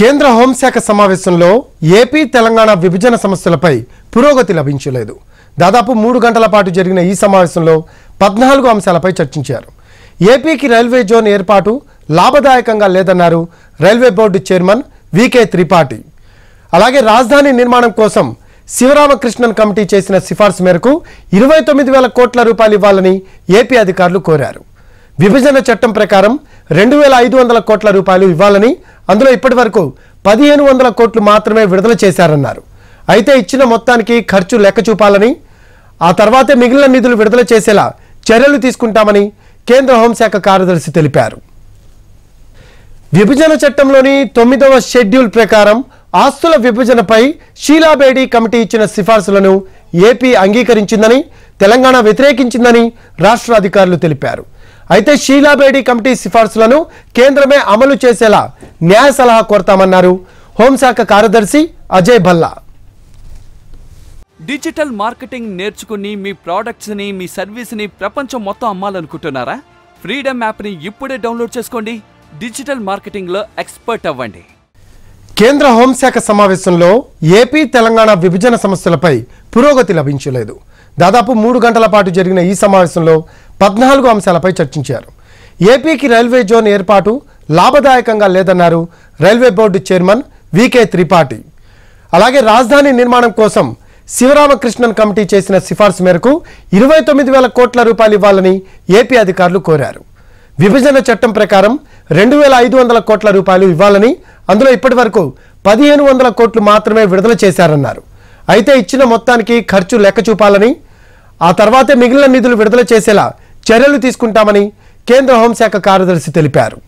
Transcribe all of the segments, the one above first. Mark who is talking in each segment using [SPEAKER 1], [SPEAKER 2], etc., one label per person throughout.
[SPEAKER 1] కేంద్ర హోంశాఖ సమావేశంలో ఏపీ తెలంగాణ విభజన సమస్యలపై పురోగతి లభించలేదు దాదాపు మూడు గంటల పాటు జరిగిన ఈ సమావేశంలో పద్నాలుగు అంశాలపై చర్చించారు ఏపీకి రైల్వే జోన్ ఏర్పాటు లాభదాయకంగా లేదన్నారు railway board chairman V K Tripathi అలాగే రాజధాని నిర్మాణం కోసం శివరామకృష్ణన్ కమిటీ చేసిన సిఫార్సు మేరకు ఇరవై తొమ్మిది వేల కోట్ల రూపాయలు ఇవ్వాలని ఏపీ అధికారులు కోరారు విభజన చట్టం ప్రకారం రెండు వేల ఐదు వందల కోట్ల రూపాయలు ఇవ్వాలని అందులో ఇప్పటి వరకు పదిహేను వందల కోట్లు మాత్రమే విడుదల చేశారన్నారు అయితే ఇచ్చిన మొత్తానికి ఖర్చు లెక్క చూపాలని ఆ తర్వాతే మిగిలిన నిధులు విడుదల చేసేలా చర్యలు తీసుకుంటామని కేంద్ర హోంశాఖ కార్యదర్శి తెలిపారు విభజన చట్టంలోని తొమ్మిదవ షెడ్యూల్ ప్రకారం ఆస్తుల విభజనపై షీలాబేడి కమిటీ ఇచ్చిన సిఫార్సులను ఏపీ అంగీకరించిందని తెలంగాణ వ్యతిరేకించిందని రాష్ట్ర అధికారులు తెలిపారు అయితే షీలాబేడి కమిటీ సిఫార్సులను కేంద్రమే అమలు చేసేలా న్యాయ సలహా కోరతామన్నారు హోంశాఖ కార్యదర్శి అజయ్ భల్లా
[SPEAKER 2] డిజిటల్ మార్కెటింగ్ నేర్చుకుని మీ ప్రోడక్ట్స్ని మీ సర్వీస్ని ప్రపంచం మొత్తం అమ్మాలనుకుంటున్నారా ఫ్రీడమ్ యాప్ని ఇప్పుడే డౌన్లోడ్ చేసుకోండి డిజిటల్ మార్కెటింగ్లో ఎక్స్పర్ట్ అవ్వండి
[SPEAKER 1] కేంద్ర హోంశాఖ సమావేశంలో ఏపీ తెలంగాణ విభజన సమస్యలపై పురోగతి లభించలేదు దాదాపు మూడు గంటల పాటు జరిగిన ఈ సమావేశంలో పద్నాలుగు అంశాలపై చర్చించారు ఏపీకి రైల్వే జోన్ ఏర్పాటు లాభదాయకంగా లేదన్నారు railway board chairman V K Tripathi అలాగే రాజధాని నిర్మాణం కోసం శివరామకృష్ణన్ కమిటీ చేసిన సిఫార్సు మేరకు ఇరవై తొమ్మిది వేల కోట్ల రూపాయలు ఇవ్వాలని ఏపీ అధికారులు కోరారు విభజన చట్టం ప్రకారం రెండు వేల ఐదు వందల కోట్ల రూపాయలు ఇవ్వాలని అందులో ఇప్పటి వరకు పదిహేను వందల కోట్లు మాత్రమే విడుదల చేశారన్నారు అయితే ఇచ్చిన మొత్తానికి ఖర్చు లెక్క చూపాలని ఆ తర్వాతే మిగిలిన నిధులు విడుదల చేసేలా చర్యలు తీసుకుంటామని కేంద్ర హోంశాఖ కార్యదర్శి తెలిపారు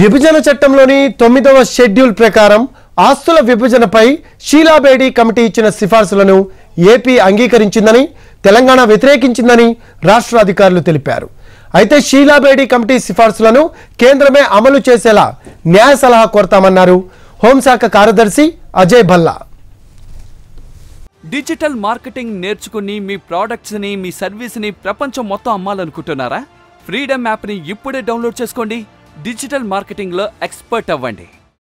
[SPEAKER 1] విభజన చట్టంలోని తొమ్మిదవ షెడ్యూల్ ప్రకారం ఆస్తుల విభజనపై షీలాబేడి కమిటీ ఇచ్చిన సిఫార్సులను ఏపీ అంగీకరించిందని తెలంగాణ వ్యతిరేకించిందని రాష్ట్ర అధికారులు తెలిపారు అయితే షీలాబేడి కమిటీ సిఫార్సులను కేంద్రమే అమలు చేసేలా న్యాయ సలహా కోరతామన్నారు హోంశాఖ కార్యదర్శి అజయ్ భల్లా
[SPEAKER 2] డిజిటల్ మార్కెటింగ్ నేర్చుకుని మీ ప్రోడక్ట్స్ని మీ సర్వీస్ని ప్రపంచం మొత్తం అమ్మాలనుకుంటున్నారా ఫ్రీడమ్ యాప్ని ఇప్పుడే డౌన్లోడ్ చేసుకోండి డిజిటల్ మార్కెటింగ్లో ఎక్స్పర్ట్ అవ్వండి